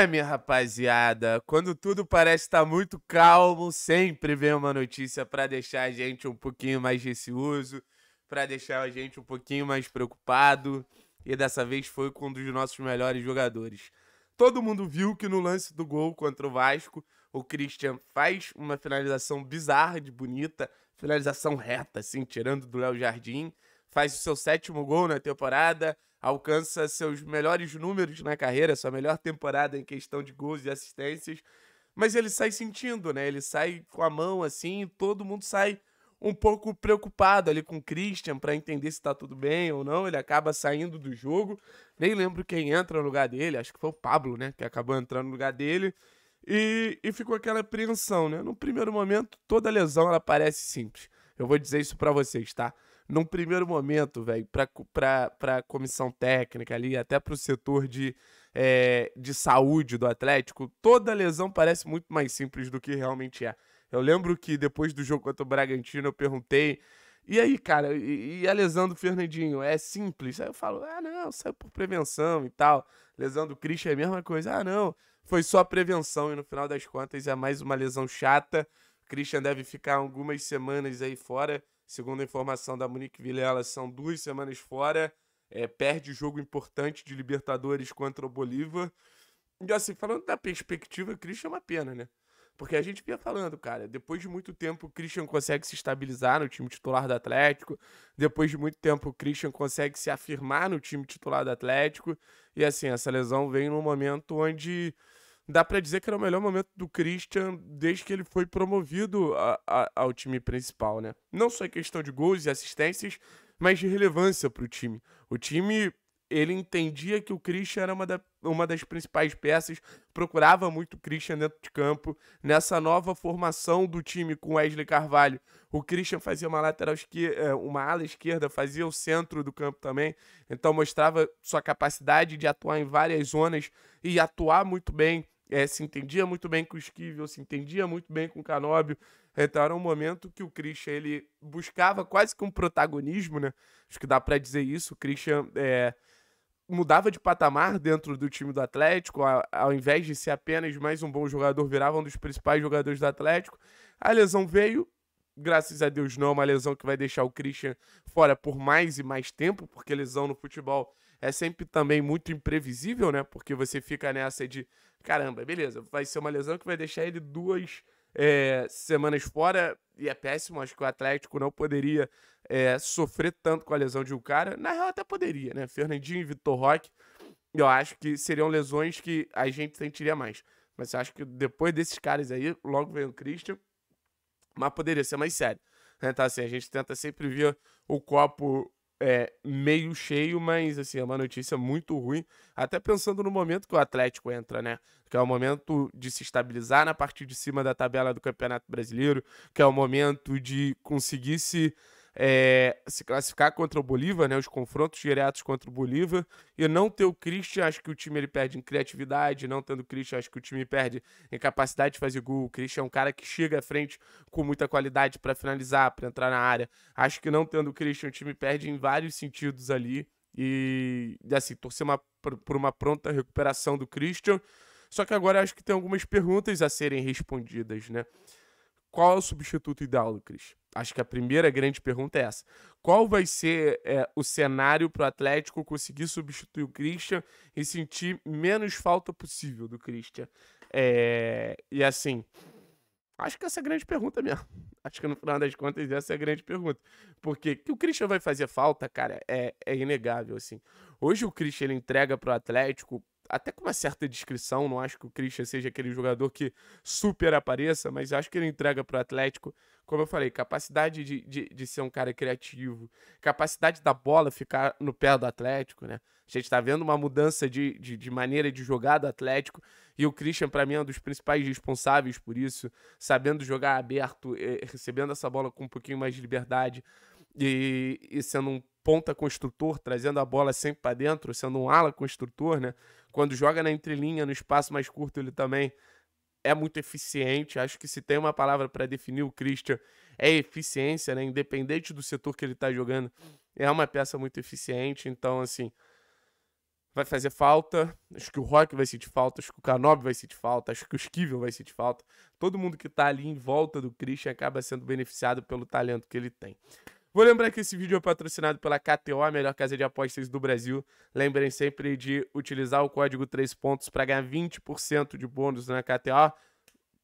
É, minha rapaziada, quando tudo parece estar tá muito calmo, sempre vem uma notícia para deixar a gente um pouquinho mais receoso, para deixar a gente um pouquinho mais preocupado, e dessa vez foi com um dos nossos melhores jogadores. Todo mundo viu que no lance do gol contra o Vasco, o Christian faz uma finalização bizarra de bonita, finalização reta, assim, tirando do Léo Jardim faz o seu sétimo gol na temporada, alcança seus melhores números na carreira, sua melhor temporada em questão de gols e assistências. Mas ele sai sentindo, né? Ele sai com a mão assim, e todo mundo sai um pouco preocupado ali com o Christian para entender se tá tudo bem ou não. Ele acaba saindo do jogo. Nem lembro quem entra no lugar dele, acho que foi o Pablo, né? Que acabou entrando no lugar dele. E, e ficou aquela apreensão, né? No primeiro momento, toda lesão ela parece simples. Eu vou dizer isso para vocês, tá? num primeiro momento, velho, pra, pra, pra comissão técnica ali, até pro setor de, é, de saúde do Atlético, toda lesão parece muito mais simples do que realmente é. Eu lembro que depois do jogo contra o Bragantino eu perguntei. E aí, cara, e, e a lesão do Fernandinho? É simples? Aí eu falo, ah, não, saiu por prevenção e tal. Lesão do Christian é a mesma coisa. Ah, não, foi só prevenção e no final das contas é mais uma lesão chata Christian deve ficar algumas semanas aí fora. Segundo a informação da Monique Vilela, são duas semanas fora. É, perde o jogo importante de Libertadores contra o Bolívar. E assim, falando da perspectiva, Christian é uma pena, né? Porque a gente vinha falando, cara, depois de muito tempo o Christian consegue se estabilizar no time titular do Atlético, depois de muito tempo o Christian consegue se afirmar no time titular do Atlético, e assim, essa lesão vem num momento onde dá para dizer que era o melhor momento do Christian desde que ele foi promovido a, a, ao time principal, né? Não só em questão de gols e assistências, mas de relevância para o time. O time ele entendia que o Christian era uma, da, uma das principais peças, procurava muito o Christian dentro de campo. Nessa nova formação do time com Wesley Carvalho, o Christian fazia uma lateral esquerda, é, uma ala esquerda, fazia o centro do campo também. Então mostrava sua capacidade de atuar em várias zonas e atuar muito bem é, se entendia muito bem com o Esquivel, se entendia muito bem com o Canóbio. Então era um momento que o Christian ele buscava quase que um protagonismo, né? Acho que dá para dizer isso. O Christian é, mudava de patamar dentro do time do Atlético, ao, ao invés de ser apenas mais um bom jogador, virava um dos principais jogadores do Atlético. A lesão veio, graças a Deus não, é uma lesão que vai deixar o Christian fora por mais e mais tempo, porque lesão no futebol é sempre também muito imprevisível, né? Porque você fica nessa de, caramba, beleza, vai ser uma lesão que vai deixar ele duas é, semanas fora, e é péssimo, acho que o Atlético não poderia é, sofrer tanto com a lesão de um cara. Na real, até poderia, né? Fernandinho e Vitor Roque, eu acho que seriam lesões que a gente sentiria mais. Mas eu acho que depois desses caras aí, logo vem o Christian, mas poderia ser mais sério. Né? Então, assim, a gente tenta sempre ver o copo é, meio cheio, mas assim, é uma notícia muito ruim. Até pensando no momento que o Atlético entra, né? Que é o momento de se estabilizar na parte de cima da tabela do Campeonato Brasileiro, que é o momento de conseguir se é, se classificar contra o Bolívar, né, os confrontos diretos contra o Bolívar, e não ter o Christian, acho que o time ele perde em criatividade, não tendo o Christian, acho que o time perde em capacidade de fazer gol. O Christian é um cara que chega à frente com muita qualidade para finalizar, para entrar na área. Acho que não tendo o Christian, o time perde em vários sentidos ali. E assim, torcer uma, por uma pronta recuperação do Christian. Só que agora acho que tem algumas perguntas a serem respondidas, né? Qual é o substituto ideal do Christian? Acho que a primeira grande pergunta é essa. Qual vai ser é, o cenário para o Atlético conseguir substituir o Christian e sentir menos falta possível do Christian? É, e assim, acho que essa é a grande pergunta mesmo. Acho que no final das contas essa é a grande pergunta. Porque que o Christian vai fazer falta, cara, é, é inegável, assim. Hoje o Christian ele entrega para o Atlético até com uma certa descrição. Não acho que o Christian seja aquele jogador que super apareça, mas acho que ele entrega para o Atlético, como eu falei, capacidade de, de, de, ser um cara criativo, capacidade da bola ficar no pé do Atlético, né? A gente está vendo uma mudança de, de, de, maneira de jogar do Atlético e o Christian, para mim, é um dos principais responsáveis por isso, sabendo jogar aberto, eh, recebendo essa bola com um pouquinho mais de liberdade e, e sendo um ponta construtor, trazendo a bola sempre para dentro, sendo um ala construtor, né? Quando joga na entrelinha, no espaço mais curto, ele também é muito eficiente. Acho que se tem uma palavra para definir o Christian é eficiência, né? Independente do setor que ele está jogando, é uma peça muito eficiente. Então, assim, vai fazer falta. Acho que o Rock vai sentir falta, acho que o Canob vai sentir falta, acho que o Esquivel vai sentir falta. Todo mundo que está ali em volta do Christian acaba sendo beneficiado pelo talento que ele tem. Vou lembrar que esse vídeo é patrocinado pela KTO, a melhor casa de apostas do Brasil. Lembrem sempre de utilizar o código 3 pontos para ganhar 20% de bônus na KTO.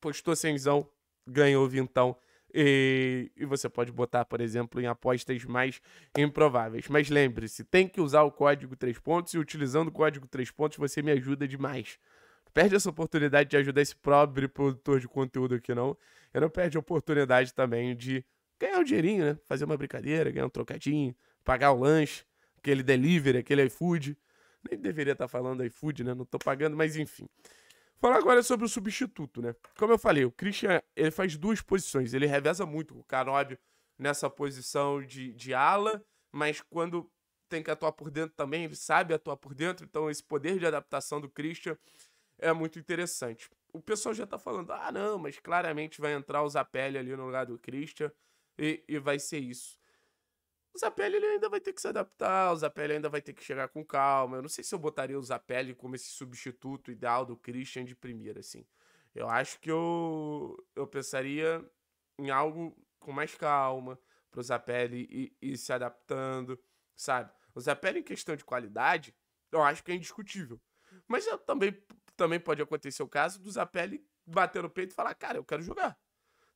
Postou cenzão, ganhou vintão. E, e você pode botar, por exemplo, em apostas mais improváveis. Mas lembre-se, tem que usar o código 3 pontos e utilizando o código 3 pontos você me ajuda demais perde essa oportunidade de ajudar esse pobre produtor de conteúdo aqui, não. Eu não perde a oportunidade também de ganhar um dinheirinho, né? Fazer uma brincadeira, ganhar um trocadinho, pagar o lanche, aquele delivery, aquele iFood. Nem deveria estar tá falando iFood, né? Não tô pagando, mas enfim. Falar agora sobre o substituto, né? Como eu falei, o Christian ele faz duas posições. Ele reveza muito o Canóbio nessa posição de, de ala, mas quando tem que atuar por dentro também, ele sabe atuar por dentro, então esse poder de adaptação do Christian é muito interessante. O pessoal já tá falando, ah não, mas claramente vai entrar o Zapelli ali no lugar do Christian, e, e vai ser isso. O Zapelli ele ainda vai ter que se adaptar, o Zapelli ainda vai ter que chegar com calma. Eu não sei se eu botaria o Zapelli como esse substituto ideal do Christian de primeira, assim. Eu acho que eu, eu pensaria em algo com mais calma, para o Zapelli ir, ir se adaptando, sabe? O Zapelli, em questão de qualidade, eu acho que é indiscutível. Mas também, também pode acontecer o caso do Zapelli bater no peito e falar, cara, eu quero jogar.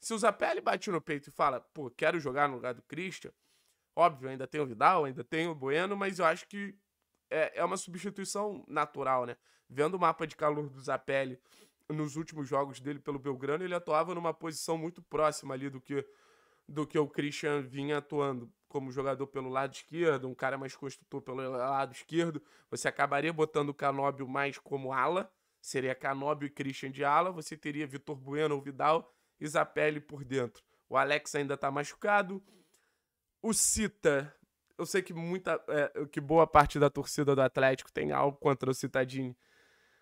Se o Zapelli bate no peito e fala, pô, quero jogar no lugar do Christian, óbvio, ainda tem o Vidal, ainda tem o Bueno, mas eu acho que é, é uma substituição natural, né? Vendo o mapa de calor do Zapelli nos últimos jogos dele pelo Belgrano, ele atuava numa posição muito próxima ali do que, do que o Christian vinha atuando como jogador pelo lado esquerdo, um cara mais construtor pelo lado esquerdo. Você acabaria botando o Canóbio mais como ala, seria Canóbio e Christian de ala. Você teria Vitor Bueno ou Vidal Isapelli por dentro. O Alex ainda tá machucado. O Cita, eu sei que muita, é, que boa parte da torcida do Atlético tem algo contra o Citadini.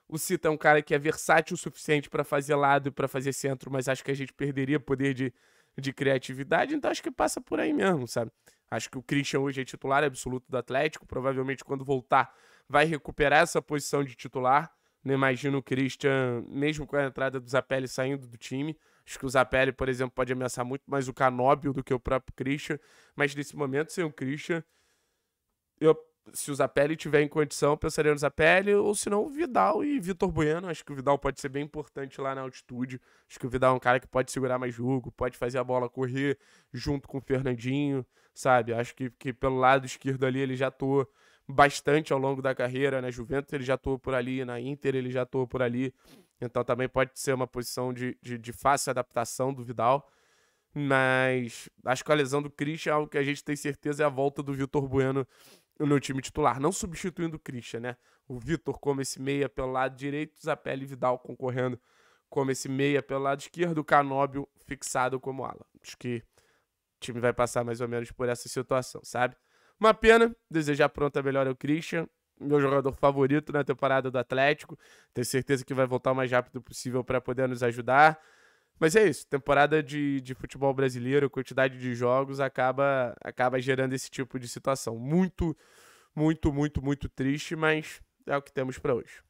O Cita é um cara que é versátil o suficiente para fazer lado e para fazer centro, mas acho que a gente perderia poder de, de criatividade, então acho que passa por aí mesmo, sabe? Acho que o Christian hoje é titular absoluto do Atlético, provavelmente quando voltar vai recuperar essa posição de titular. Não imagino o Christian, mesmo com a entrada do Zapelli saindo do time. Acho que o Zapelli, por exemplo, pode ameaçar muito mais o Canóbio do que o próprio Christian. Mas nesse momento, sem o Christian, eu, se o Zapelli tiver em condição, eu pensaria no Zapelli, ou se não, o Vidal e Vitor Bueno. Acho que o Vidal pode ser bem importante lá na altitude. Acho que o Vidal é um cara que pode segurar mais jogo, pode fazer a bola correr junto com o Fernandinho, sabe? Acho que, que pelo lado esquerdo ali ele já tô bastante ao longo da carreira. Na né? Juventus ele já atuou por ali, na Inter ele já atuou por ali. Então também pode ser uma posição de, de, de fácil adaptação do Vidal. Mas acho que a lesão do Christian é algo que a gente tem certeza é a volta do Vitor Bueno no time titular. Não substituindo o Christian, né? O Vitor como esse meia pelo lado direito, Zapelli e Vidal concorrendo como esse meia pelo lado esquerdo, o Canóbio fixado como ala. Acho que o time vai passar mais ou menos por essa situação, sabe? Uma pena, desejar pronta melhor ao Christian, meu jogador favorito na temporada do Atlético. Tenho certeza que vai voltar o mais rápido possível para poder nos ajudar. Mas é isso, temporada de, de futebol brasileiro, quantidade de jogos acaba, acaba gerando esse tipo de situação. Muito, muito, muito, muito triste, mas é o que temos para hoje.